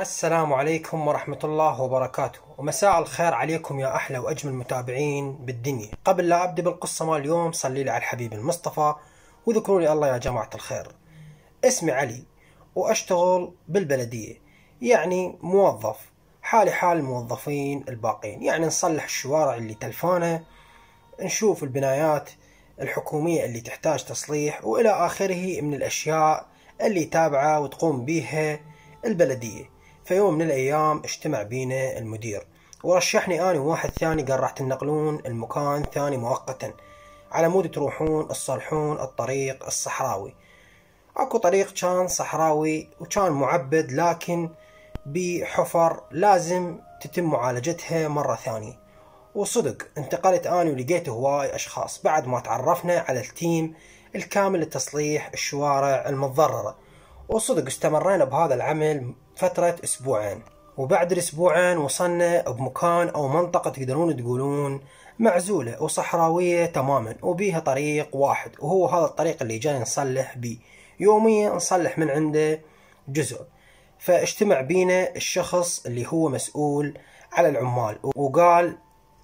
السلام عليكم ورحمة الله وبركاته ومساء الخير عليكم يا أحلى وأجمل متابعين بالدنيا قبل لا أبدأ بالقصة مال اليوم صلي لي على الحبيب المصطفى وذكروا لي الله يا جماعة الخير اسمي علي وأشتغل بالبلدية يعني موظف حالي حال الموظفين الباقين يعني نصلح الشوارع اللي تلفانه نشوف البنايات الحكومية اللي تحتاج تصليح وإلى آخره من الأشياء اللي تابعة وتقوم بيها البلدية في يوم من الأيام اجتمع بينا المدير ورشحني أنا وواحد ثاني قال راح تنقلون المكان ثاني مؤقتا على مود تروحون تصلحون الطريق الصحراوي اكو طريق كان صحراوي وكان معبد لكن بحفر لازم تتم معالجتها مرة ثانية وصدق انتقلت أنا ولقيت هواي أشخاص بعد ما تعرفنا على التيم الكامل لتصليح الشوارع المتضررة وصدق استمرينا بهذا العمل فترة أسبوعين وبعد الأسبوعين وصلنا بمكان أو منطقة تقدرون تقولون معزولة وصحراوية تماما وبيها طريق واحد وهو هذا الطريق اللي جاي نصلح بيه يوميا نصلح من عنده جزء فاجتمع بينا الشخص اللي هو مسؤول على العمال وقال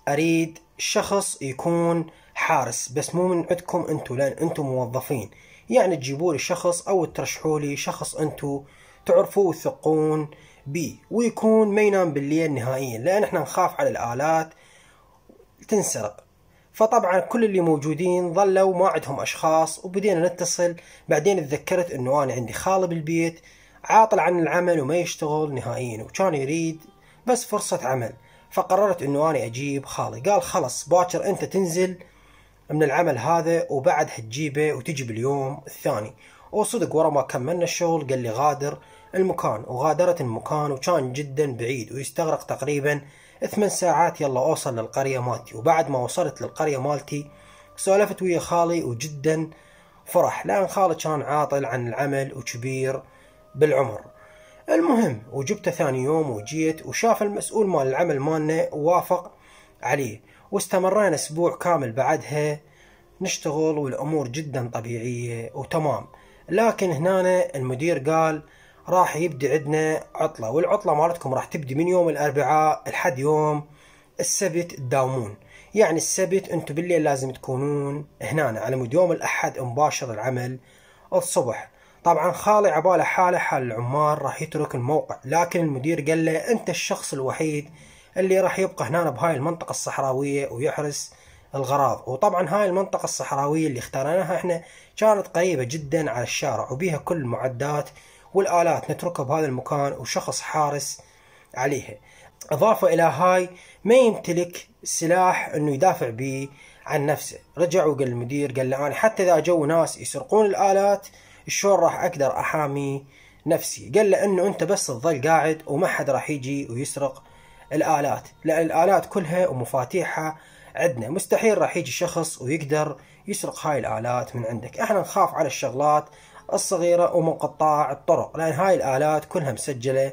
أريد شخص يكون حارس بس مو من عندكم انتم لان انتم موظفين يعني تجيبوا لي شخص او ترشحوا لي شخص انتم تعرفوا وثقون بيه ويكون ما ينام بالليل نهائيا لان احنا نخاف على الالات تنسرق فطبعا كل اللي موجودين ظلوا ما عندهم اشخاص وبدينا نتصل بعدين تذكرت انه انا عندي خاله بالبيت عاطل عن العمل وما يشتغل نهائيا وكان يريد بس فرصة عمل فقررت انه انا اجيب خالي قال خلص باكر انت تنزل من العمل هذا وبعد هتجيبه وتجي باليوم الثاني وصدق ورا ما كملنا الشغل قال لي غادر المكان وغادرت المكان وكان جدا بعيد ويستغرق تقريبا ثمان ساعات يلا اوصل للقرية مالتي وبعد ما وصلت للقرية مالتي سولفت ويا خالي وجدا فرح لان خالي كان عاطل عن العمل وكبير بالعمر المهم وجبته ثاني يوم وجيت وشاف المسؤول مال العمل مالنا ووافق عليه واستمرينا اسبوع كامل بعدها نشتغل والامور جدا طبيعيه وتمام لكن هنا المدير قال راح يبدي عندنا عطله والعطله مالتكم راح تبدي من يوم الاربعاء لحد يوم السبت تداومون يعني السبت انتم بالليل لازم تكونون هنا على مود يوم الاحد مباشر العمل الصبح طبعا خالي عباله حاله حال العمال راح يترك الموقع لكن المدير قال له انت الشخص الوحيد اللي راح يبقى هنا بهاي المنطقة الصحراوية ويحرس الغراض وطبعا هاي المنطقة الصحراوية اللي اخترناها احنا كانت قريبة جدا على الشارع وبيها كل المعدات والآلات نتركها بهذا المكان وشخص حارس عليها إضافة إلى هاي ما يمتلك سلاح أنه يدافع به عن نفسه رجع وقال المدير قال له أنا حتى إذا جو ناس يسرقون الآلات شلون راح أقدر أحامي نفسي قال له أنه أنت بس تظل قاعد وما حد راح يجي ويسرق الآلات لأن الآلات كلها ومفاتيحها عندنا مستحيل راح يجي شخص ويقدر يسرق هاي الآلات من عندك احنا نخاف على الشغلات الصغيرة ومن قطاع الطرق لأن هاي الآلات كلها مسجلة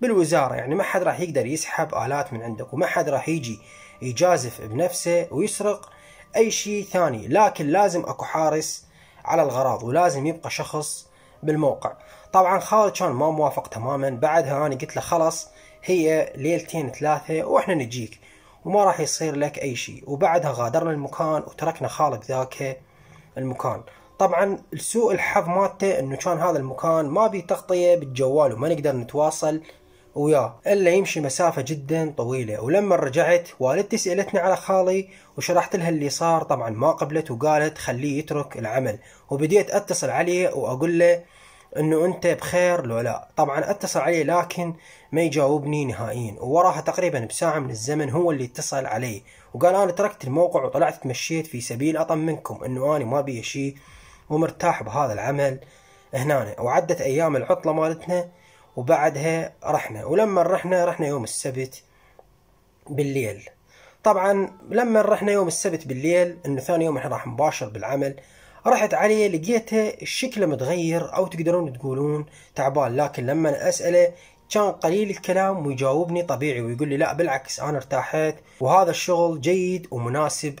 بالوزارة يعني ما حد راح يقدر يسحب آلات من عندك وما حد راح يجي يجازف بنفسه ويسرق أي شيء ثاني لكن لازم أكو حارس على الغراض ولازم يبقى شخص بالموقع طبعا خالد كان ما موافق تماما بعدها أنا قلت له خلاص هي ليلتين ثلاثة وإحنا نجيك وما راح يصير لك أي شيء وبعدها غادرنا المكان وتركنا خالق ذاك المكان طبعا لسوء الحظ مالته انه كان هذا المكان ما بيه تغطيه بالجوال وما نقدر نتواصل وياه الا يمشي مسافه جدا طويله ولما رجعت والدتي سالتني على خالي وشرحت لها اللي صار طبعا ما قبلت وقالت خليه يترك العمل وبديت اتصل عليه واقول له انه انت بخير لو لا طبعا اتصل عليه لكن ما يجاوبني نهائيا ووراها تقريبا بساعة من الزمن هو اللي اتصل علي وقال انا تركت الموقع وطلعت تمشيت في سبيل اطمنكم انه انا ما بي شيء ومرتاح بهذا العمل هنا وعدت ايام العطلة مالتنا وبعدها رحنا ولما رحنا رحنا يوم السبت بالليل طبعا لما رحنا يوم السبت بالليل انه ثاني يوم احنا راح نباشر بالعمل رحت عليه لقيته الشكل متغير او تقدرون تقولون تعبان لكن لما اساله كان قليل الكلام ويجاوبني طبيعي ويقول لي لا بالعكس انا ارتاحت وهذا الشغل جيد ومناسب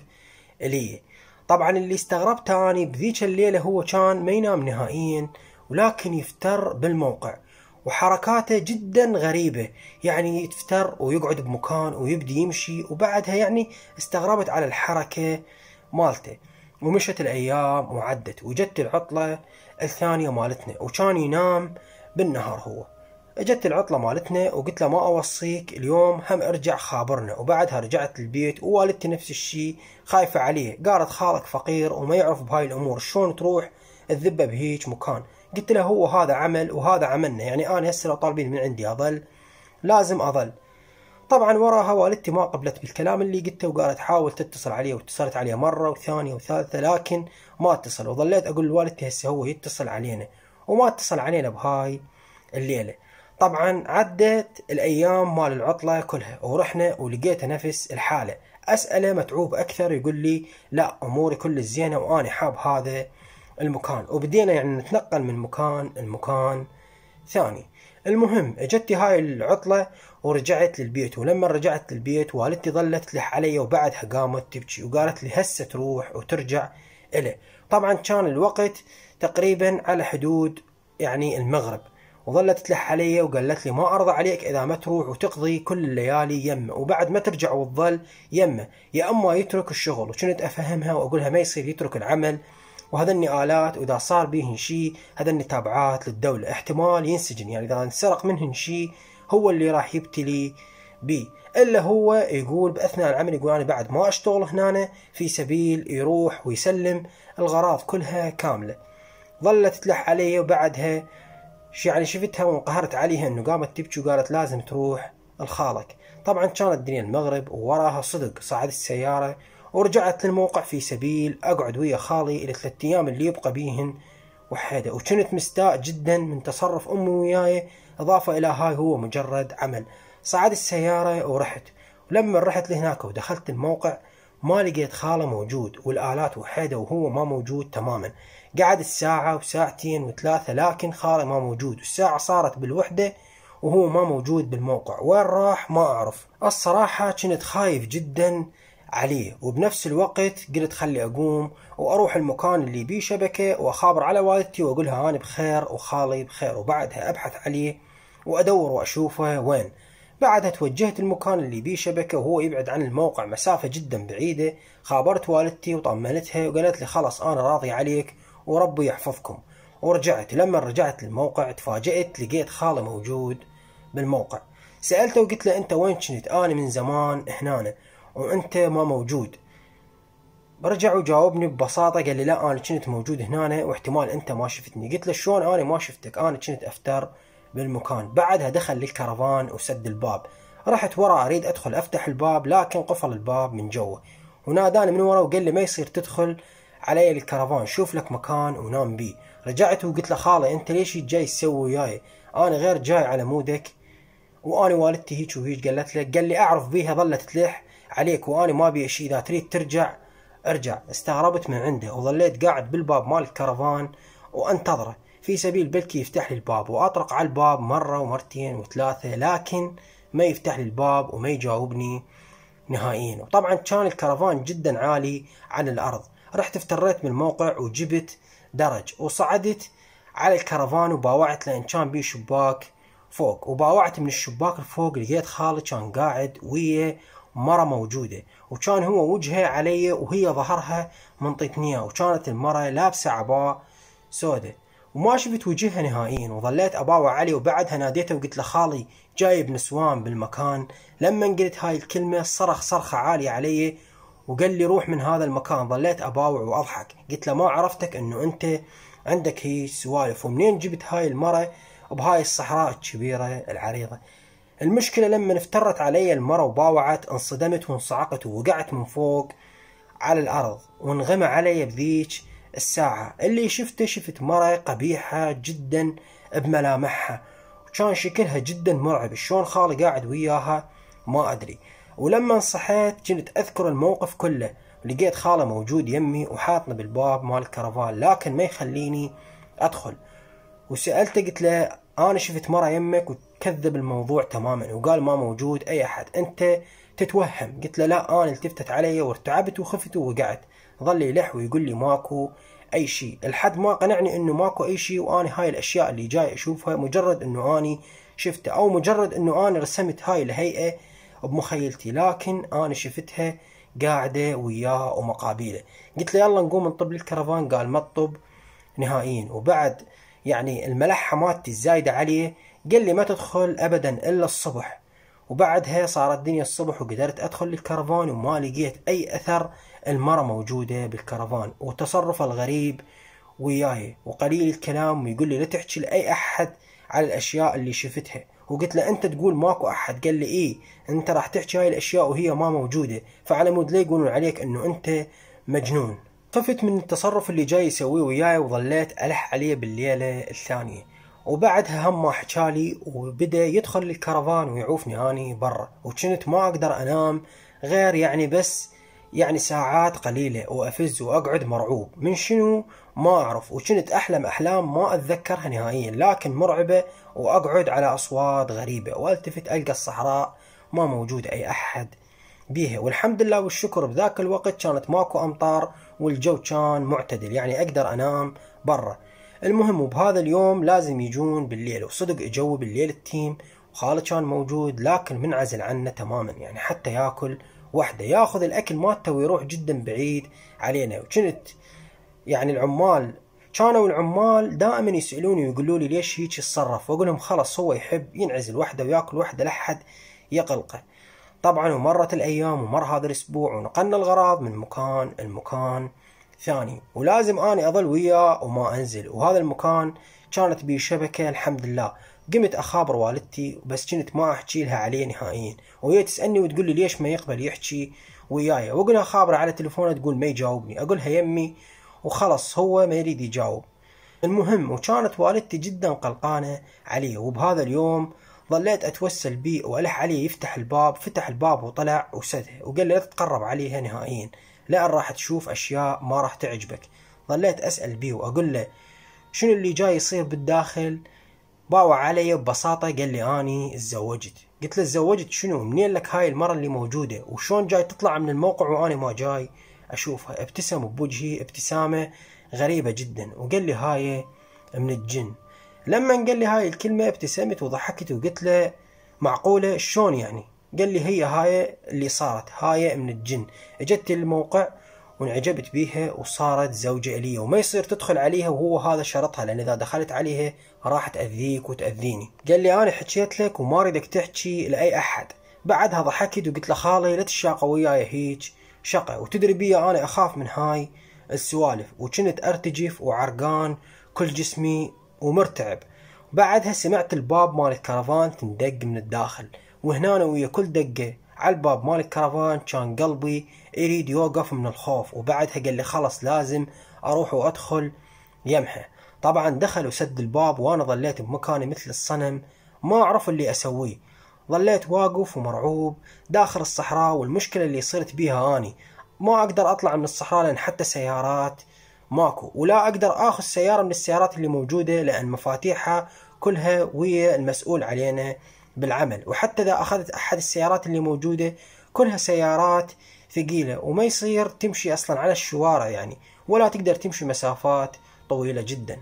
لي طبعا اللي استغربته اني بذيك الليله هو كان ما ينام نهائيا ولكن يفتر بالموقع وحركاته جدا غريبة يعني يتفتر ويقعد بمكان ويبدي يمشي وبعدها يعني استغربت على الحركة مالته ومشت الأيام وعدت وجت العطلة الثانية مالتنا وكان ينام بالنهار هو اجت العطلة مالتنا وقلت له ما اوصيك اليوم هم ارجع خابرنا وبعدها رجعت البيت ووالدتي نفس الشي خايفة عليه قالت خالك فقير وما يعرف بهاي الامور شلون تروح الذبة بهيج مكان قلت له هو هذا عمل وهذا عملنا يعني انا هسه لو طالبين من عندي اظل لازم اظل طبعا وراها والدتي ما قبلت بالكلام اللي قلته وقالت حاول تتصل عليه واتصلت عليه مرة وثانية وثالثة لكن ما اتصل وظليت أقول لوالدتي هسه هو يتصل علينا وما اتصل علينا بهاي الليلة طبعا عدت الأيام مال العطلة كلها ورحنا ولقيته نفس الحالة أسأله متعوب أكثر يقول لي لا أموري كل زينة وأنا حاب هذا المكان وبدينا يعني نتنقل من مكان لمكان ثاني المهم اجتي هاي العطلة ورجعت للبيت ولما رجعت للبيت والدتي ظلت تلح علي وبعدها قامت تبكي وقالت لي هسه تروح وترجع إلي طبعا كان الوقت تقريبا على حدود يعني المغرب وظلت تلح علي وقالت لي ما أرضى عليك إذا ما تروح وتقضي كل الليالي يمه وبعد ما ترجع وتظل يمه يا أما يترك الشغل وكنت أفهمها وأقولها ما يصير يترك العمل وهذني آلات وإذا صار بهن شيء هذني تابعات للدولة احتمال ينسجن يعني إذا انسرق منهن شيء هو اللي راح يبتلي بي الا هو يقول باثناء العمل يقول انا بعد ما اشتغل هنا في سبيل يروح ويسلم الغراض كلها كامله ظلت تلح علي وبعدها يعني شفتها وانقهرت عليها انه قامت تبكي وقالت لازم تروح لخالك طبعا كانت الدنيا المغرب ووراها صدق صعدت السياره ورجعت للموقع في سبيل اقعد ويا خالي الى ثلاث ايام اللي يبقى بيهن وحيده وكنت مستاء جدا من تصرف امي وياي إضافة إلى هاي هو مجرد عمل صعدت السيارة ورحت ولما رحت لهناك ودخلت الموقع ما لقيت خاله موجود والآلات وحيدة وهو ما موجود تماما قعدت ساعة وساعتين وثلاثة لكن خاله ما موجود والساعة صارت بالوحدة وهو ما موجود بالموقع وين راح ما أعرف الصراحة كنت خايف جدا عليه وبنفس الوقت قلت خلي أقوم وأروح المكان اللي بيه شبكة وأخابر على والدتي وأقولها أنا بخير وخالي بخير وبعدها أبحث عليه وأدور واشوفه وين بعدها توجهت المكان اللي بيه شبكة وهو يبعد عن الموقع مسافة جدا بعيدة خابرت والدتي وطمنتها وقالت لي خلاص أنا راضي عليك وربي يحفظكم ورجعت لما رجعت للموقع تفاجأت لقيت خالي موجود بالموقع سألته وقلت له أنت وين كنت أنا من زمان هنا وأنت ما موجود رجع وجاوبني ببساطة قال لي لا أنا كنت موجود هنا واحتمال أنت ما شفتني قلت له شلون أنا ما شفتك أنا كنت أفتر بالمكان بعدها دخل للكرفان وسد الباب رحت ورا أريد أدخل أفتح الباب لكن قفل الباب من جوا وناداني من ورا وقال لي ما يصير تدخل علي الكرفان شوف لك مكان ونام بيه رجعت وقلت له خالي انت ليش جاي تسوي وياي انا غير جاي على مودك وانا والدتي هيك وهيك قالت لي قال لي اعرف بيها ظلت تلح عليك وانا ما ابي شيء اذا تريد ترجع ارجع استغربت من عنده وظليت قاعد بالباب مال الكرفان وانتظره في سبيل بلكي يفتح لي الباب وأطرق على الباب مرة ومرتين وثلاثة لكن ما يفتح لي الباب وما يجاوبني نهائيا وطبعا كان الكرفان جدا عالي على الأرض رحت افتريت من الموقع وجبت درج وصعدت على الكرفان وباوعت لأن كان بيه شباك فوق وباوعت من الشباك الفوق لقيت خالي كان قاعد ويا مرة موجودة وكان هو وجهه علي وهي ظهرها منطقنيه وكانت المرة لابسة عباءة سوداء وما شفت وجهها نهائيا وظليت اباوع علي وبعدها ناديته وقلت له خالي جايب نسوان بالمكان لما قلت هاي الكلمه صرخ صرخه عاليه علي وقال لي روح من هذا المكان ظليت اباوع واضحك قلت له ما عرفتك انه انت عندك هي سوالف ومنين جبت هاي المره بهاي الصحراء الكبيره العريضه المشكله لما افترت علي المره وباوعت انصدمت وانصعقت ووقعت من فوق على الارض وانغمى علي بذيك الساعة اللي شفته شفت مرة قبيحة جدا بملامحها وكان شكلها جدا مرعب شلون خالي قاعد وياها ما أدري ولما صحيت كنت أذكر الموقف كله لقيت خاله موجود يمي وحاطني بالباب مال الكرفان لكن ما يخليني أدخل وسألته قلت له أنا شفت مرة يمك وكذب الموضوع تماما وقال ما موجود أي أحد أنت تتوهم قلت له لا أنا التفتت علي وارتعبت وخفت ووقعت ظل يلح ويقول لي ماكو اي شيء لحد ما قنعني انه ماكو اي شيء وانا هاي الاشياء اللي جاي اشوفها مجرد انه اني شفتها او مجرد انه انا رسمت هاي الهيئه بمخيلتي لكن انا شفتها قاعده وياه ومقابيله قلت له يلا نقوم نطب للكرفان قال ما تطب نهائيا وبعد يعني الملحه مالتي الزايده عليه قال لي ما تدخل ابدا الا الصبح وبعدها صارت الدنيا الصبح وقدرت ادخل للكرفان وما لقيت اي اثر المرة موجودة بالكرفان وتصرفه الغريب وياي وقليل الكلام ويقول لي لا تحكي لأي أحد على الأشياء اللي شفتها وقلت له أنت تقول ماكو أحد قال لي إيه أنت راح تحكي هاي الأشياء وهي ما موجودة فعلى مود لا يقولون عليك أنه أنت مجنون خفت من التصرف اللي جاي يسويه وياي وظليت ألح عليه بالليلة الثانية وبعدها هم ما حكالي وبدا يدخل الكرفان ويعوفني اني برا وكنت ما اقدر انام غير يعني بس يعني ساعات قليلة وأفز وأقعد مرعوب من شنو ما أعرف وكنت أحلم أحلام ما أتذكرها نهائيا لكن مرعبة وأقعد على أصوات غريبة وألتفت ألقى الصحراء ما موجود أي أحد بيها والحمد لله والشكر بذاك الوقت كانت ماكو أمطار والجو كان معتدل يعني أقدر أنام برا المهم وبهذا اليوم لازم يجون بالليل وصدق اجوا بالليل التيم وخالد كان موجود لكن منعزل عنه تماما يعني حتى ياكل وحده ياخذ الاكل مالته ويروح جدا بعيد علينا وكنت يعني العمال كانوا العمال دائما يسالوني ويقولوا لي ليش هيك يتصرف واقول لهم خلص هو يحب ينعزل وحده وياكل وحده لحد يقلقه طبعا ومرت الايام ومر هذا الاسبوع ونقلنا الغراض من مكان لمكان ثاني ولازم اني اظل وياه وما انزل وهذا المكان كانت بيه شبكه الحمد لله قمت اخابر والدتي بس كنت ما احكي لها عليه نهائيا وهي تسالني وتقول لي ليش ما يقبل يحكي وياي واقول خابره على تليفونه تقول ما يجاوبني اقولها يمي وخلص هو ما يريد يجاوب المهم وكانت والدتي جدا قلقانه عليه وبهذا اليوم ظليت اتوسل بيه والح عليه يفتح الباب فتح الباب وطلع وسده وقال لي لا تتقرب عليها نهائيا لان راح تشوف اشياء ما راح تعجبك ظليت اسال بيه واقول له شنو اللي جاي يصير بالداخل باوع علي ببساطة قال لي أني اتزوجت قلت له اتزوجت شنو منين لك هاي المرة اللي موجودة وشون جاي تطلع من الموقع وأنا ما جاي أشوفها ابتسم بوجهي ابتسامة غريبة جدا وقال لي هاي من الجن لما قال لي هاي الكلمة ابتسمت وضحكت وقلت له معقولة شلون يعني قال لي هي هاي اللي صارت هاي من الجن اجت الموقع وانعجبت بيها وصارت زوجة لي وما يصير تدخل عليها وهو هذا شرطها لأن إذا دخلت عليها راح تأذيك وتأذيني قال لي أنا حكيت لك وما أريدك تحكي لأي أحد بعدها ضحكت وقلت له خالي لا تشاقه وياي هيج شقة وتدري بي أنا أخاف من هاي السوالف وكنت أرتجف وعرقان كل جسمي ومرتعب بعدها سمعت الباب مال الكرفان تندق من الداخل وهنا ويا كل دقة على الباب مال الكرفان كان قلبي يريد يوقف من الخوف وبعدها قال لي خلص لازم اروح وادخل يمحه طبعا دخل وسد الباب وانا ظليت بمكاني مثل الصنم ما اعرف اللي اسويه ظليت واقف ومرعوب داخل الصحراء والمشكلة اللي صرت بيها اني ما اقدر اطلع من الصحراء لان حتى سيارات ماكو ولا اقدر اخذ سيارة من السيارات اللي موجودة لان مفاتيحها كلها ويا المسؤول علينا بالعمل وحتى إذا أخذت أحد السيارات اللي موجودة كلها سيارات ثقيلة وما يصير تمشي أصلا على الشوارع يعني ولا تقدر تمشي مسافات طويلة جدا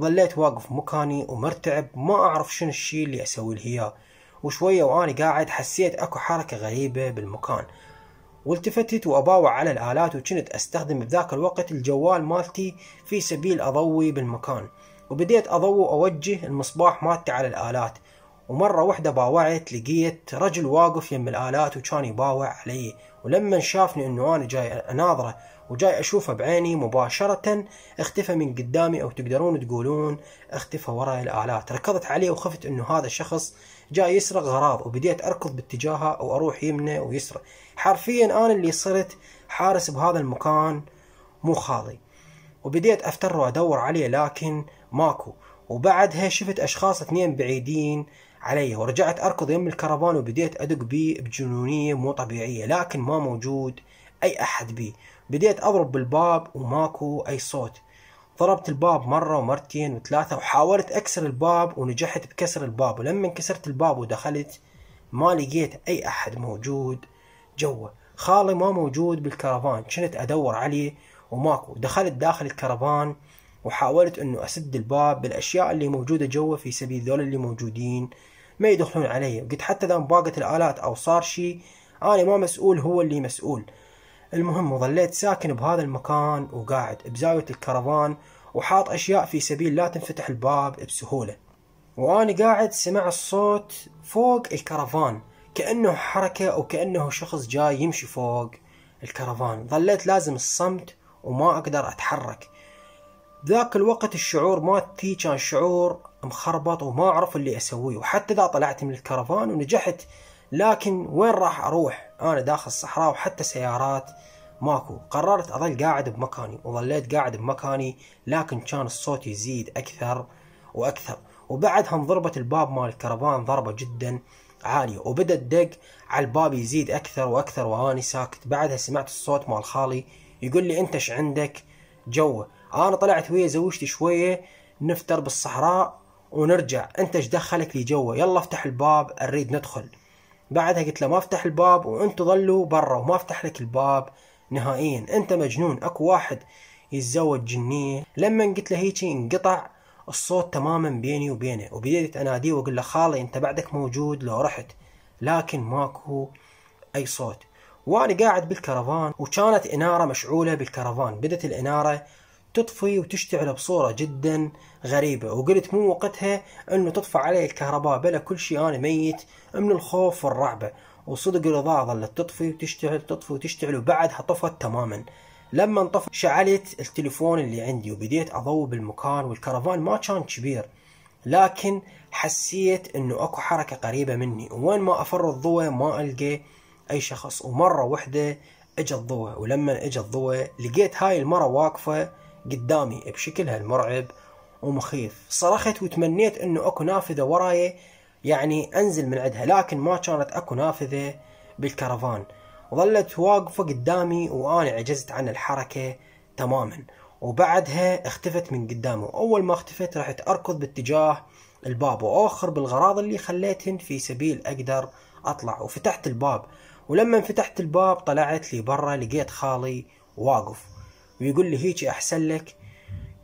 ظليت واقف مكاني ومرتعب ما أعرف شنو الشي اللي أسوي له إياه وشوية وأنا قاعد حسيت أكو حركة غريبة بالمكان والتفتت وأباوع على الآلات وكنت أستخدم بذاك الوقت الجوال مالتي في سبيل أضوي بالمكان وبديت أضوي وأوجه المصباح مالتي على الآلات ومرة واحدة باوعت لقيت رجل واقف يم الآلات وكان يباوع علي ولما شافني انه انا جاي اناظره وجاي اشوفه بعيني مباشرة اختفى من قدامي او تقدرون تقولون اختفى وراء الالات ركضت عليه وخفت انه هذا الشخص جاي يسرق غراض وبديت اركض باتجاهه واروح يمنه ويسرق حرفيا انا اللي صرت حارس بهذا المكان مو خالي وبديت افتر وادور عليه لكن ماكو وبعدها شفت اشخاص اثنين بعيدين علي ورجعت أركض يم الكرفان وبديت أدق بي بجنونية مو طبيعية لكن ما موجود أي أحد بي بديت أضرب بالباب وماكو أي صوت ضربت الباب مرة ومرتين وثلاثة وحاولت أكسر الباب ونجحت بكسر الباب ولما انكسرت الباب ودخلت ما لقيت أي أحد موجود جوا خالي ما موجود بالكرفان كنت أدور عليه وماكو دخلت داخل الكرفان وحاولت أنه أسد الباب بالأشياء اللي موجودة جوا في سبيل ذول اللي موجودين ما يدخلون علي وقلت حتى اذا انباقت الالات او صار شيء انا ما مسؤول هو اللي مسؤول المهم وظليت ساكن بهذا المكان وقاعد بزاوية الكرفان وحاط أشياء في سبيل لا تنفتح الباب بسهولة وأنا قاعد سمع الصوت فوق الكرفان كأنه حركة أو كأنه شخص جاي يمشي فوق الكرفان ظليت لازم الصمت وما أقدر أتحرك ذاك الوقت الشعور مالتي كان شعور مخربط وما اعرف اللي اسويه وحتى اذا طلعت من الكرفان ونجحت لكن وين راح اروح انا داخل الصحراء وحتى سيارات ماكو قررت اظل قاعد بمكاني وظليت قاعد بمكاني لكن كان الصوت يزيد اكثر واكثر وبعدها انضربت الباب مال الكرفان ضربه جدا عالية وبدا الدق على الباب يزيد اكثر واكثر واني ساكت بعدها سمعت الصوت مال خالي يقول لي انت ايش عندك جوه انا طلعت ويا زوجتي شويه نفتر بالصحراء ونرجع انت ايش دخلك لي جوا يلا افتح الباب اريد ندخل بعدها قلت له ما افتح الباب وانت ظلوا برا وما افتح لك الباب نهائيا انت مجنون اكو واحد يتزوج جنيه لما قلت له هيجي انقطع الصوت تماما بيني وبينه وبديت اناديه واقول له خالي انت بعدك موجود لو رحت لكن ماكو اي صوت وانا قاعد بالكرفان وكانت اناره مشعوله بالكرفان بدت الاناره تطفي وتشتعل بصورة جدا غريبة وقلت مو وقتها انه تطفى علي الكهرباء بلا كل شيء انا ميت من الخوف والرعبة وصدق الاضاءة ظلت تطفي وتشتعل تطفي وتشتعل وبعدها طفت تماما لما انطفى شعلت التليفون اللي عندي وبديت اضوي بالمكان والكرفان ما كان كبير لكن حسيت انه اكو حركة قريبة مني وين ما افر الضوء ما القى اي شخص ومرة واحدة اجى الضوء ولما اجى الضوء لقيت هاي المرة واقفة قدامي بشكلها المرعب ومخيف صرخت وتمنيت انه اكو نافذة وراي يعني انزل من عندها لكن ما كانت اكو نافذة بالكرفان ظلت واقفة قدامي وانا عجزت عن الحركة تماما وبعدها اختفت من قدامي واول ما اختفت رحت اركض باتجاه الباب واخر بالغراض اللي خليتهن في سبيل اقدر اطلع وفتحت الباب ولما فتحت الباب طلعت لي برا لقيت خالي واقف ويقول لي هيك احسن لك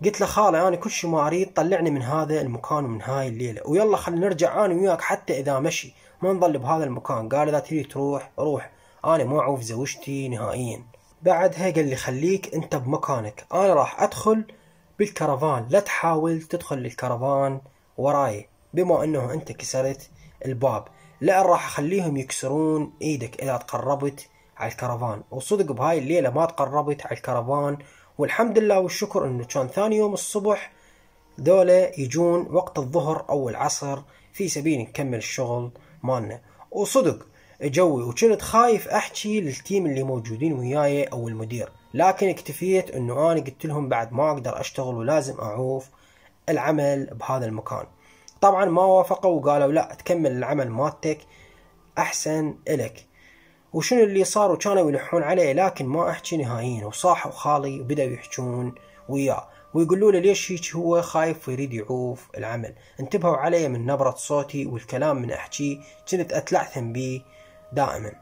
قلت له خاله انا كل شيء ما اريد طلعني من هذا المكان ومن هاي الليله ويلا خلينا نرجع انا وياك حتى اذا مشي ما نضل بهذا المكان قال اذا تريد تروح روح انا ما اعوف زوجتي نهائيا بعدها قال لي خليك انت بمكانك انا راح ادخل بالكرفان لا تحاول تدخل الكرفان وراي بما انه انت كسرت الباب لا راح اخليهم يكسرون ايدك اذا تقربت على الكرفان وصدق بهاي الليلة ما تقربت على الكرفان والحمد لله والشكر انه كان ثاني يوم الصبح ذولا يجون وقت الظهر او العصر في سبيل نكمل الشغل مالنا وصدق جوي وكنت خايف احكي للتيم اللي موجودين وياي او المدير لكن اكتفيت انه انا قلت لهم بعد ما اقدر اشتغل ولازم اعوف العمل بهذا المكان طبعا ما وافقوا وقالوا لا تكمل العمل مالتك احسن الك وشنو اللي صار وكانوا يلحون عليه لكن ما احكي نهائيا وصاحوا خالي وبداوا يحجون وياه ويقولوا له ليش هيك هو خايف ويريد يعوف العمل انتبهوا علي من نبرة صوتي والكلام من احكيه كنت اتلعثم بيه دائما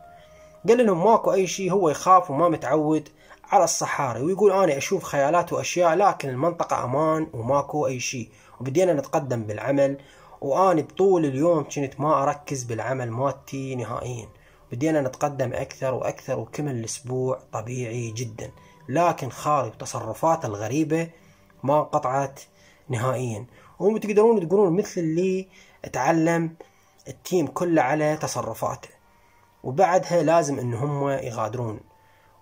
قال لهم ماكو اي شيء هو يخاف وما متعود على الصحاري ويقول انا اشوف خيالات واشياء لكن المنطقة امان وماكو اي شيء وبدينا نتقدم بالعمل واني بطول اليوم كنت ما اركز بالعمل مالتي نهائيا بدينا نتقدم أكثر وأكثر وكمل الأسبوع طبيعي جدا لكن خارج تصرفات الغريبة ما انقطعت نهائيا هم تقدرون تقولون مثل اللي تعلم التيم كله على تصرفاته وبعدها لازم ان هم يغادرون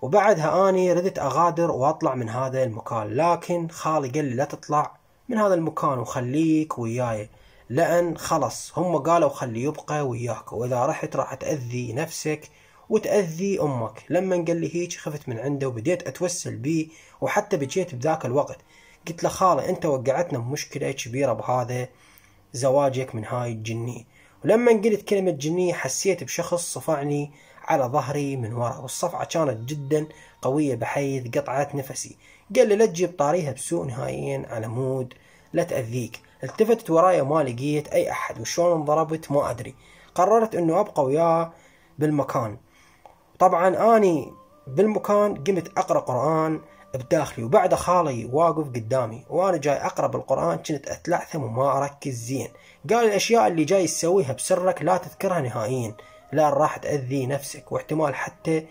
وبعدها اني ردت اغادر واطلع من هذا المكان لكن خالي قال لي لا تطلع من هذا المكان وخليك وياي لأن خلص هم قالوا خلي يبقى وياك وإذا رحت راح تأذي نفسك وتأذي أمك لما قال لي هيك خفت من عنده وبديت أتوسل بيه وحتى بجيت بذاك الوقت قلت له خالة أنت وقعتنا بمشكلة كبيرة بهذا زواجك من هاي الجنية ولما قلت كلمة جنية حسيت بشخص صفعني على ظهري من ورا والصفعة كانت جدا قوية بحيث قطعت نفسي قال لي لا تجيب طاريها بسوء نهائيا على مود لا تأذيك التفتت ورايا ما لقيت أي أحد وشلون انضربت ما أدري قررت أنه أبقى وياه بالمكان طبعا أني بالمكان قمت أقرأ قرآن بداخلي وبعد خالي واقف قدامي وانا جاي اقرا بالقران كنت اتلعثم وما اركز زين قال الاشياء اللي جاي تسويها بسرك لا تذكرها نهائيا لا راح تاذي نفسك واحتمال حتى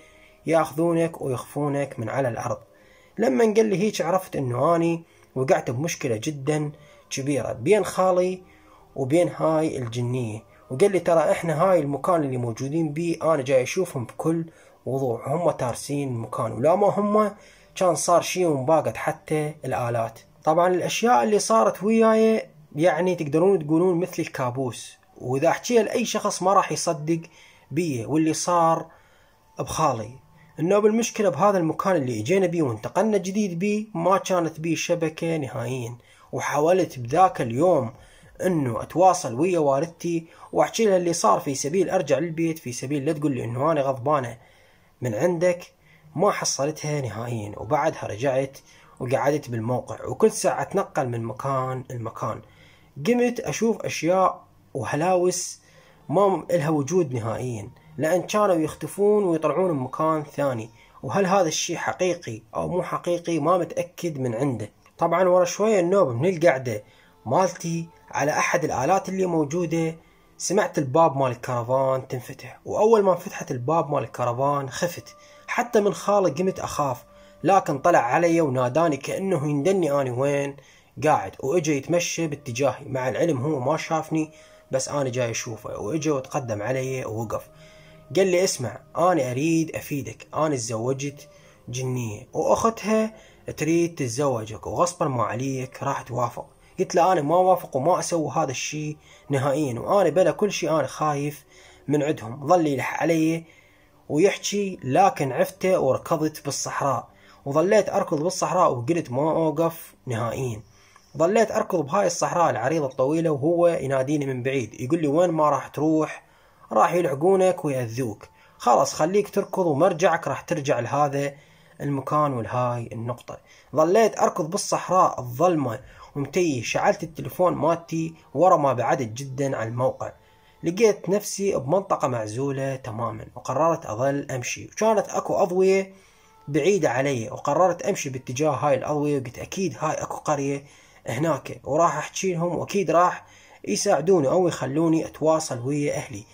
ياخذونك ويخفونك من على الارض لما قال لي هيك عرفت انه اني وقعت بمشكله جدا كبيرة بين خالي وبين هاي الجنية وقال لي ترى احنا هاي المكان اللي موجودين بيه انا جاي اشوفهم بكل وضوح هم تارسين المكان ولا ما هم كان صار شيء ومباقت حتى الآلات طبعا الأشياء اللي صارت وياي يعني تقدرون تقولون مثل الكابوس وإذا أحكيها لأي شخص ما راح يصدق بيه واللي صار بخالي انه بالمشكله بهذا المكان اللي اجينا بيه وانتقلنا جديد بيه ما كانت بيه شبكه نهائيا وحاولت بذاك اليوم انه اتواصل ويا والدتي واحكي لها اللي صار في سبيل ارجع للبيت في سبيل لا تقول لي انه انا غضبانه من عندك ما حصلتها نهائيا وبعدها رجعت وقعدت بالموقع وكل ساعة اتنقل من مكان لمكان قمت اشوف اشياء وهلاوس ما لها وجود نهائيا لان كانوا يختفون ويطلعون من مكان ثاني وهل هذا الشيء حقيقي او مو حقيقي ما متأكد من عنده طبعا ورا شوية النوب من القعدة مالتي على أحد الآلات اللي موجودة سمعت الباب مال الكرفان تنفتح وأول ما انفتحت الباب مال الكرفان خفت حتى من خالة قمت أخاف لكن طلع علي وناداني كأنه يندني أنا وين قاعد وإجا يتمشى باتجاهي مع العلم هو ما شافني بس أنا جاي أشوفه وإجا وتقدم علي ووقف قال لي اسمع أنا أريد أفيدك أنا تزوجت جنية وأختها تريد تتزوجك وغصبا ما عليك راح توافق قلت له انا ما اوافق وما اسوي هذا الشيء نهائيا وانا بلا كل شيء انا خايف من عندهم ظل يلح علي ويحكي لكن عفته وركضت بالصحراء وظليت اركض بالصحراء وقلت ما اوقف نهائيا ظليت اركض بهاي الصحراء العريضه الطويله وهو يناديني من بعيد يقول لي وين ما راح تروح راح يلحقونك ويأذوك خلاص خليك تركض ومرجعك راح ترجع لهذا المكان والهاي النقطة ظليت أركض بالصحراء الظلمة ومتيه شعلت التلفون مالتي ورا ما بعدت جدا عن الموقع لقيت نفسي بمنطقة معزولة تماما وقررت أظل أمشي وكانت أكو أضوية بعيدة علي وقررت أمشي باتجاه هاي الأضوية وقلت أكيد هاي أكو قرية هناك وراح أحكي لهم وأكيد راح يساعدوني أو يخلوني أتواصل ويا أهلي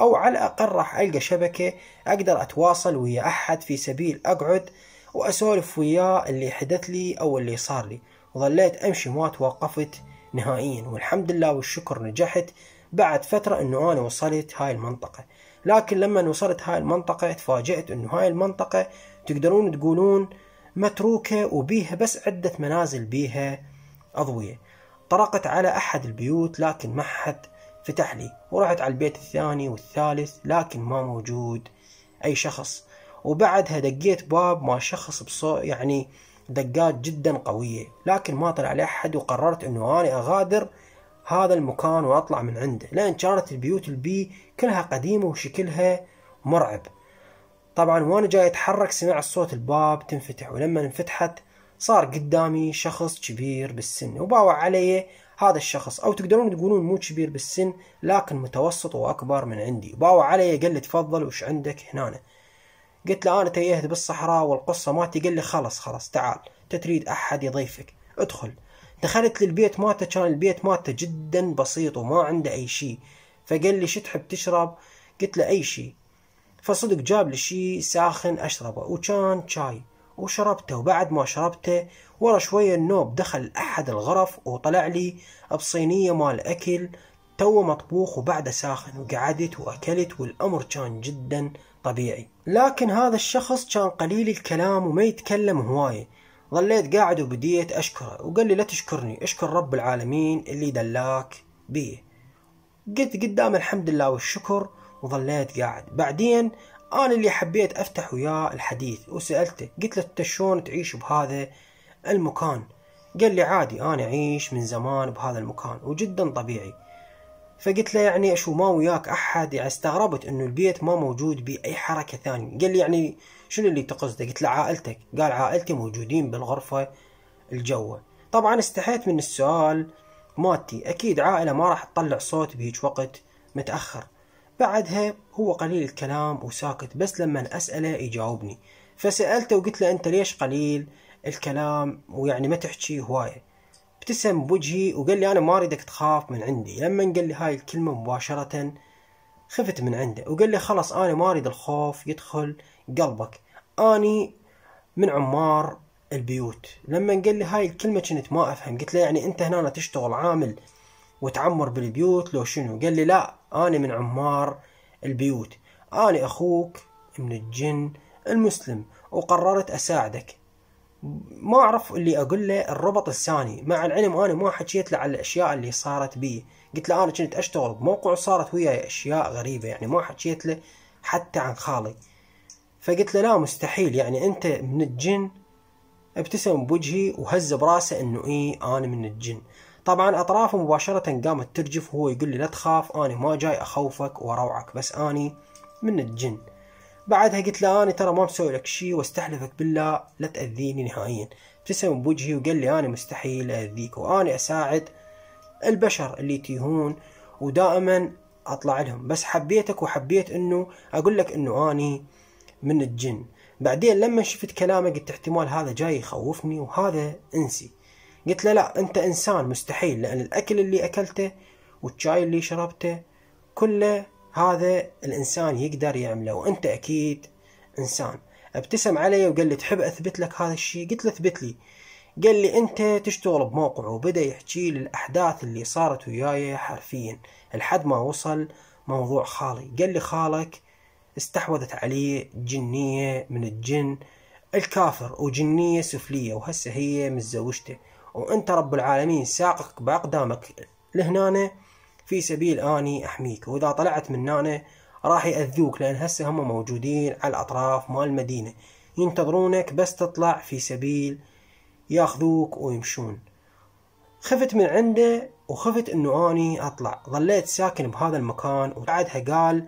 أو على الأقل راح ألقى شبكة أقدر أتواصل ويا أحد في سبيل أقعد وأسولف وياه اللي حدث لي أو اللي صار لي وظليت أمشي ما توقفت نهائيا والحمد لله والشكر نجحت بعد فترة أنه أنا وصلت هاي المنطقة لكن لما وصلت هاي المنطقة تفاجأت أنه هاي المنطقة تقدرون تقولون متروكة وبيها بس عدة منازل بيها أضوية طرقت على أحد البيوت لكن ما حد فتح لي ورحت على البيت الثاني والثالث لكن ما موجود أي شخص وبعدها دقيت باب ما شخص بصوت يعني دقات جدا قوية لكن ما طلع لي أحد وقررت أنه أنا أغادر هذا المكان وأطلع من عنده لأن كانت البيوت البي كلها قديمة وشكلها مرعب طبعا وأنا جاي أتحرك سمع صوت الباب تنفتح ولما انفتحت صار قدامي شخص كبير بالسن وباوع علي هذا الشخص أو تقدرون تقولون مو كبير بالسن لكن متوسط وأكبر من عندي باو علي قال لي تفضل وش عندك هنا قلت له أنا تيهت بالصحراء والقصة مالتي قال لي خلص خلص تعال تتريد أحد يضيفك ادخل دخلت للبيت مالته كان البيت مالته جدا بسيط وما عنده أي شيء فقال لي شو تحب تشرب قلت له أي شيء فصدق جاب لي شيء ساخن أشربه وكان شاي وشربته وبعد ما شربته ورا شوية النوب دخل أحد الغرف وطلع لي بصينية مال أكل تو مطبوخ وبعده ساخن وقعدت وأكلت والأمر كان جدا طبيعي لكن هذا الشخص كان قليل الكلام وما يتكلم هواية ظليت قاعد وبديت أشكره وقال لي لا تشكرني اشكر رب العالمين اللي دلاك بيه قلت قدام الحمد لله والشكر وظليت قاعد بعدين أنا اللي حبيت أفتح وياه الحديث وسألته قلت له أنت شلون تعيش بهذا المكان قال لي عادي أنا أعيش من زمان بهذا المكان وجدا طبيعي فقلت له يعني شو ما وياك أحد يعني استغربت أنه البيت ما موجود بأي حركة ثانية قال لي يعني شنو اللي تقصده قلت له عائلتك قال عائلتي موجودين بالغرفة الجوة طبعا استحيت من السؤال مالتي أكيد عائلة ما راح تطلع صوت بهيج وقت متأخر بعدها هو قليل الكلام وساكت بس لما أسأله يجاوبني فسألته وقلت له أنت ليش قليل الكلام ويعني ما تحكي هواية ابتسم بوجهي وقال لي أنا ما أريدك تخاف من عندي لما قال لي هاي الكلمة مباشرة خفت من عنده وقال لي خلاص أنا ما أريد الخوف يدخل قلبك أني من عمار البيوت لما قال لي هاي الكلمة كنت ما أفهم قلت له يعني أنت هنا تشتغل عامل وتعمر بالبيوت لو شنو قال لي لا أنا من عمار البيوت أنا أخوك من الجن المسلم وقررت أساعدك ما أعرف اللي أقول له الربط الثاني مع العلم أنا ما حكيت له على الأشياء اللي صارت بي قلت له أنا كنت أشتغل بموقع وصارت وياي أشياء غريبة يعني ما حكيت له حتى عن خالي فقلت له لا مستحيل يعني أنت من الجن ابتسم بوجهي وهز براسه انه ايه انا من الجن طبعا أطرافه مباشرة قامت ترجف وهو يقول لي لا تخاف أنا ما جاي أخوفك وأروعك بس أني من الجن بعدها قلت له اني ترى ما مسوي لك شي واستحلفك بالله لا تأذيني نهائيا ابتسم بوجهي وقال لي اني مستحيل أذيك واني أساعد البشر اللي تيهون ودائما أطلع لهم بس حبيتك وحبيت أنه أقول لك أنه أني من الجن بعدين لما شفت كلامه قلت احتمال هذا جاي يخوفني وهذا انسي قلت له لا انت انسان مستحيل لان الاكل اللي اكلته والشاي اللي شربته كله هذا الانسان يقدر يعمله وانت اكيد انسان ابتسم علي وقال لي تحب اثبت لك هذا الشيء قلت له اثبت لي قال لي انت تشتغل بموقع وبدا يحكي لي الاحداث اللي صارت وياي حرفيا لحد ما وصل موضوع خالي قال لي خالك استحوذت عليه جنية من الجن الكافر وجنية سفلية وهسه هي متزوجته وأنت رب العالمين ساقك بأقدامك لهنا في سبيل أني أحميك وإذا طلعت من هنا راح يأذوك لأن هسه هم موجودين على الأطراف مال المدينة ينتظرونك بس تطلع في سبيل ياخذوك ويمشون خفت من عنده وخفت انه اني اطلع ظليت ساكن بهذا المكان وبعدها قال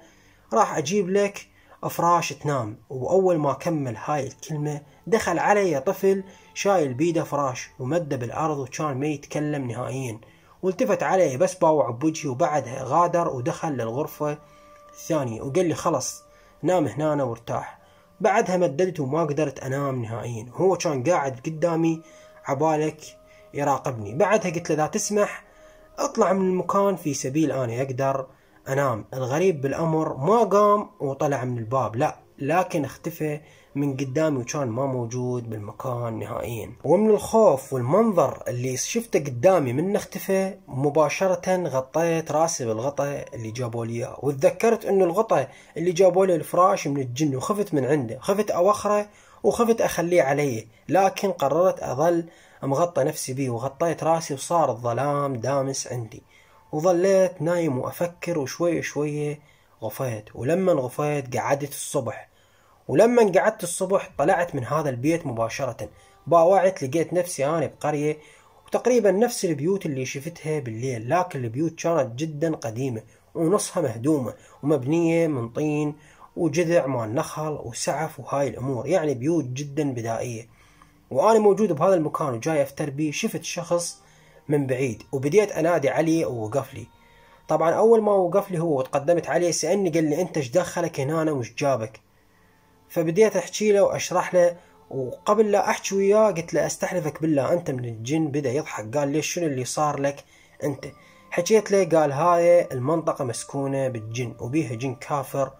راح اجيب لك فراش تنام واول ما كمل هاي الكلمه دخل علي طفل شايل بيده فراش ومده بالارض وكان ما يتكلم نهائيا والتفت علي بس باوع بوجهي وبعدها غادر ودخل للغرفة الثانية وقال لي خلص نام هنا وارتاح بعدها مددت وما قدرت انام نهائيا وهو كان قاعد قدامي عبالك يراقبني بعدها قلت له لا تسمح اطلع من المكان في سبيل انا اقدر انام الغريب بالامر ما قام وطلع من الباب لا لكن اختفى من قدامي وكان ما موجود بالمكان نهائيا ومن الخوف والمنظر اللي شفته قدامي من اختفى مباشرة غطيت راسي بالغطاء اللي جابوا لي اياه وتذكرت انه الغطاء اللي جابوا لي الفراش من الجن وخفت من عنده خفت اوخره وخفت اخليه علي لكن قررت اظل مغطى نفسي بيه وغطيت راسي وصار الظلام دامس عندي وظليت نايم وافكر وشوي شوية غفيت ولما غفيت قعدت الصبح ولما انقعدت الصبح طلعت من هذا البيت مباشرة باوعت لقيت نفسي أنا بقرية وتقريبا نفس البيوت اللي شفتها بالليل لكن البيوت كانت جدا قديمة ونصها مهدومة ومبنية من طين وجذع مال نخل وسعف وهاي الأمور يعني بيوت جدا بدائية وأنا موجود بهذا المكان وجاي أفتر بيه شفت شخص من بعيد وبديت أنادي عليه ووقف لي طبعا أول ما وقف لي هو وتقدمت عليه سألني قال لي أنت ايش دخلك هنا وش جابك فبديت احكي له واشرح له وقبل لا احكي وياه قلت له استحلفك بالله انت من الجن بدا يضحك قال ليش شنو اللي صار لك انت حكيت له قال هاي المنطقه مسكونه بالجن وبيها جن كافر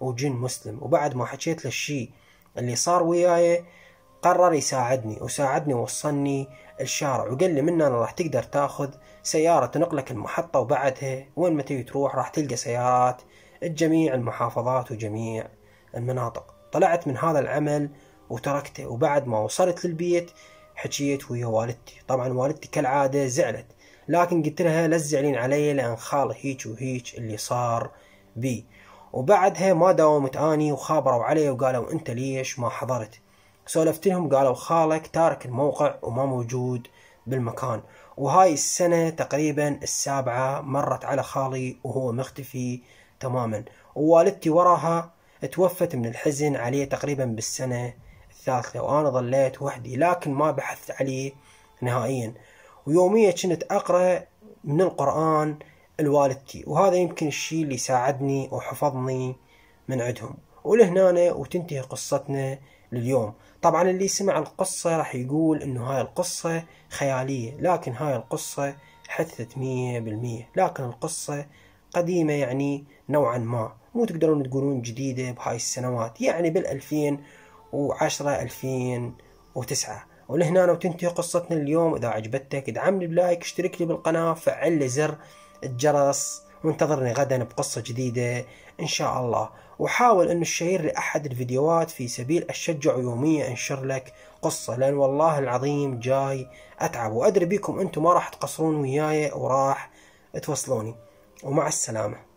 وجن مسلم وبعد ما حكيت له الشيء اللي صار وياي قرر يساعدني وساعدني ووصلني الشارع وقال لي من انا راح تقدر تاخذ سياره تنقلك المحطه وبعدها وين ما تبي تروح راح تلقى سيارات جميع المحافظات وجميع المناطق طلعت من هذا العمل وتركته وبعد ما وصلت للبيت حكيت ويا والدتي طبعا والدتي كالعادة زعلت لكن قلت لها لا تزعلين علي لأن خال هيج وهيج اللي صار بي وبعدها ما داومت اني وخابروا علي وقالوا انت ليش ما حضرت سولفت لهم قالوا خالك تارك الموقع وما موجود بالمكان وهاي السنة تقريبا السابعة مرت على خالي وهو مختفي تماما ووالدتي وراها توفت من الحزن عليه تقريبا بالسنة الثالثة وأنا ظليت وحدي لكن ما بحثت عليه نهائيا ويوميا كنت أقرأ من القرآن لوالدتي وهذا يمكن الشيء اللي ساعدني وحفظني من عندهم ولهنا وتنتهي قصتنا لليوم طبعا اللي سمع القصة راح يقول انه هاي القصة خيالية لكن هاي القصة حثت مية بالمية لكن القصة قديمة يعني نوعا ما مو تقدرون تقولون جديدة بهاي السنوات يعني بال2010 2009 ولهنا وتنتهي قصتنا اليوم إذا عجبتك ادعمني بلايك اشترك لي بالقناة فعل لي زر الجرس وانتظرني غدا بقصة جديدة إن شاء الله وحاول انه تشير لأحد الفيديوهات في سبيل أشجع يوميا أنشر لك قصة لأن والله العظيم جاي أتعب وأدري بكم أنتم ما راح تقصرون وياي وراح توصلوني ومع السلامه